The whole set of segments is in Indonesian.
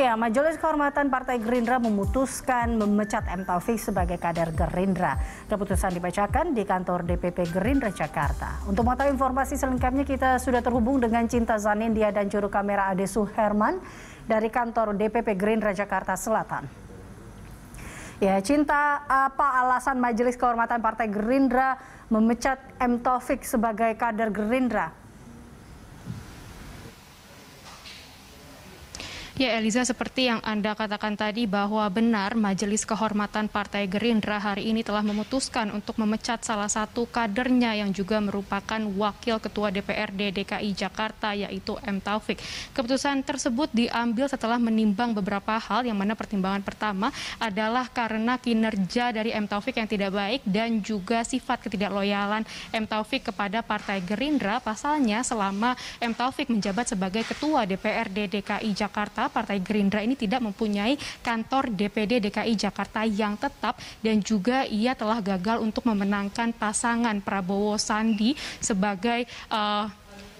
Ya, Majelis Kehormatan Partai Gerindra memutuskan memecat M. Taufik sebagai kader Gerindra. Keputusan dibacakan di kantor DPP Gerindra Jakarta. Untuk mengetahui informasi selengkapnya, kita sudah terhubung dengan Cinta Zanindia dan juru kamera Ade Suherman dari kantor DPP Gerindra Jakarta Selatan. Ya, Cinta, apa alasan Majelis Kehormatan Partai Gerindra memecat M. Taufik sebagai kader Gerindra? Ya Eliza, seperti yang Anda katakan tadi bahwa benar Majelis Kehormatan Partai Gerindra hari ini telah memutuskan untuk memecat salah satu kadernya yang juga merupakan Wakil Ketua DPRD DKI Jakarta yaitu M. Taufik. Keputusan tersebut diambil setelah menimbang beberapa hal yang mana pertimbangan pertama adalah karena kinerja dari M. Taufik yang tidak baik dan juga sifat ketidakloyalan M. Taufik kepada Partai Gerindra. Pasalnya selama M. Taufik menjabat sebagai Ketua DPRD DKI Jakarta, Partai Gerindra ini tidak mempunyai kantor DPD DKI Jakarta yang tetap dan juga ia telah gagal untuk memenangkan pasangan Prabowo Sandi sebagai uh,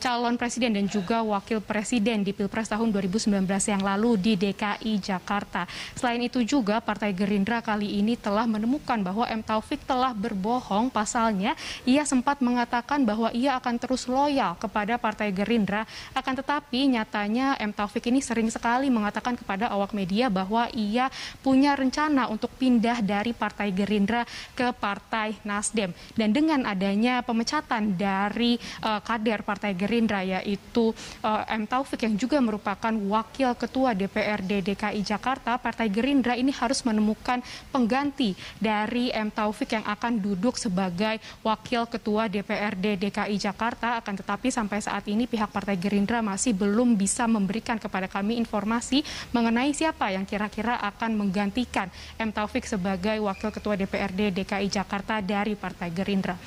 calon presiden dan juga wakil presiden di Pilpres tahun 2019 yang lalu di DKI Jakarta. Selain itu juga Partai Gerindra kali ini telah menemukan bahwa M. Taufik telah berbohong pasalnya ia sempat mengatakan bahwa ia akan terus loyal kepada Partai Gerindra akan tetapi nyatanya M. Taufik ini sering sekali mengatakan kepada awak media bahwa ia punya rencana untuk pindah dari Partai Gerindra ke Partai Nasdem dan dengan adanya pemecatan dari uh, kader Partai Gerindra Gerindra yaitu uh, M Taufik yang juga merupakan wakil ketua DPRD DKI Jakarta, Partai Gerindra ini harus menemukan pengganti dari M Taufik yang akan duduk sebagai wakil ketua DPRD DKI Jakarta. Akan tetapi sampai saat ini pihak Partai Gerindra masih belum bisa memberikan kepada kami informasi mengenai siapa yang kira-kira akan menggantikan M Taufik sebagai wakil ketua DPRD DKI Jakarta dari Partai Gerindra.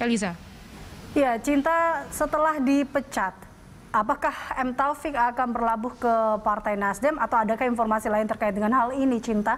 Eliza. Ya, Cinta setelah dipecat, apakah M. Taufik akan berlabuh ke Partai Nasdem atau adakah informasi lain terkait dengan hal ini, Cinta?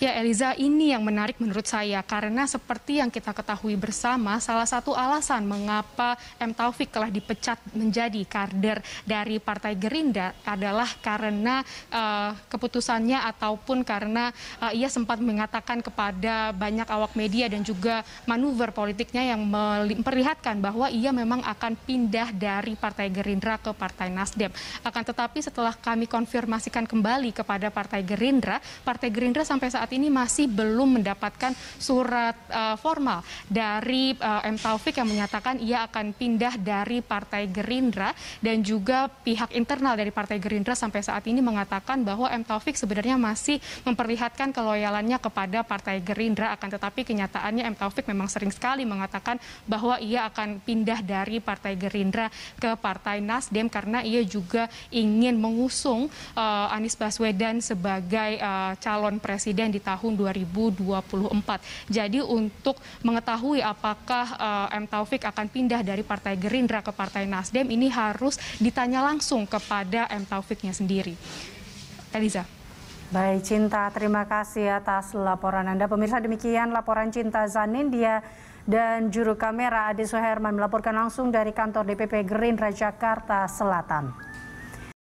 Ya Eliza, ini yang menarik menurut saya karena seperti yang kita ketahui bersama, salah satu alasan mengapa M Taufik telah dipecat menjadi kader dari Partai Gerindra adalah karena uh, keputusannya ataupun karena uh, ia sempat mengatakan kepada banyak awak media dan juga manuver politiknya yang memperlihatkan bahwa ia memang akan pindah dari Partai Gerindra ke Partai Nasdem. Akan tetapi setelah kami konfirmasikan kembali kepada Partai Gerindra, Partai Gerindra sampai saat saat ini masih belum mendapatkan surat uh, formal dari uh, M. Taufik yang menyatakan ia akan pindah dari Partai Gerindra dan juga pihak internal dari Partai Gerindra sampai saat ini mengatakan bahwa M. Taufik sebenarnya masih memperlihatkan keloyalannya kepada Partai Gerindra akan tetapi kenyataannya M. Taufik memang sering sekali mengatakan bahwa ia akan pindah dari Partai Gerindra ke Partai Nasdem karena ia juga ingin mengusung uh, Anies Baswedan sebagai uh, calon presiden di tahun 2024. Jadi untuk mengetahui apakah uh, M Taufik akan pindah dari Partai Gerindra ke Partai Nasdem ini harus ditanya langsung kepada M Taufiknya sendiri. Eliza. Baik, Cinta, terima kasih atas laporan Anda. Pemirsa, demikian laporan Cinta Zanindia dan juru kamera Adi Soherman melaporkan langsung dari kantor DPP Gerindra Jakarta Selatan.